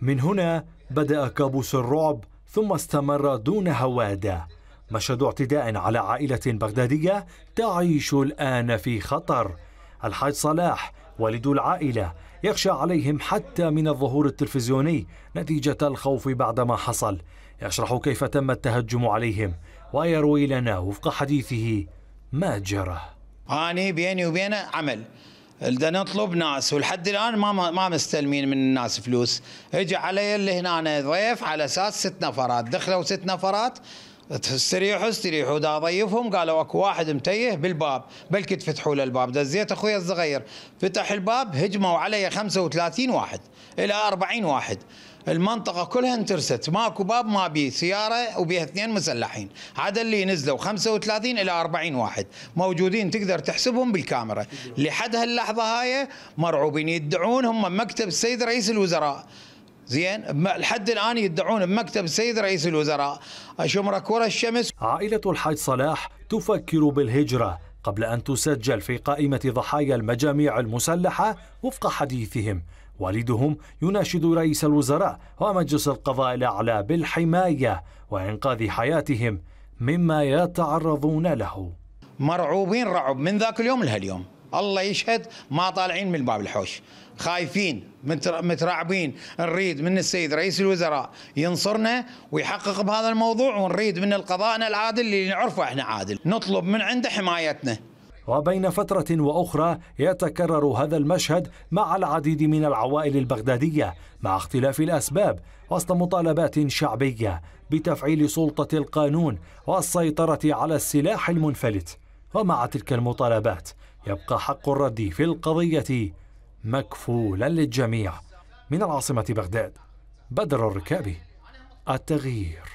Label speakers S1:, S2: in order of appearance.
S1: من هنا بدأ كابوس الرعب ثم استمر دون هوادة مشهد اعتداء على عائلة بغدادية تعيش الآن في خطر الحاج صلاح والد العائلة يخشى عليهم حتى من الظهور التلفزيوني نتيجة الخوف بعد ما حصل يشرح كيف تم التهجم عليهم ويروي لنا وفق حديثه ما جرى
S2: أنا بيني وبينه عمل بدنا نطلب ناس ولحد الان ما ما مستلمين من الناس فلوس اجى علي اللي هنا ضيف على اساس ست نفرات دخلوا ست نفرات استريحوا استريحوا دا ضيفهم قالوا اكو واحد متيه بالباب بلكي تفتحوا له الباب دزيت اخوي الصغير فتح الباب هجموا علي 35 واحد الى 40 واحد المنطقة كلها انترست ماكو باب ما بيه سيارة وبيها اثنين مسلحين عدا اللي نزلوا 35 إلى 40 واحد موجودين تقدر تحسبهم بالكاميرا لحد هاللحظة هاي مرعوبين يدعون هم مكتب السيد رئيس الوزراء زين لحد الان يدعون بمكتب السيد رئيس الوزراء شمره كره
S1: الشمس عائله الحاج صلاح تفكر بالهجره قبل ان تسجل في قائمه ضحايا المجاميع المسلحه وفق حديثهم والدهم يناشد رئيس الوزراء ومجلس القضاء الاعلى بالحمايه وانقاذ حياتهم مما يتعرضون له مرعوبين رعب من ذاك اليوم لهاليوم
S2: الله يشهد ما طالعين من باب الحوش خايفين مترعبين نريد من السيد رئيس الوزراء ينصرنا ويحقق بهذا الموضوع ونريد من القضاءنا
S1: العادل اللي نعرفه احنا عادل نطلب من عنده حمايتنا وبين فترة وأخرى يتكرر هذا المشهد مع العديد من العوائل البغدادية مع اختلاف الأسباب وسط مطالبات شعبية بتفعيل سلطة القانون والسيطرة على السلاح المنفلت ومع تلك المطالبات يبقى حق الرد في القضية مكفولا للجميع من العاصمة بغداد بدر الركابي التغيير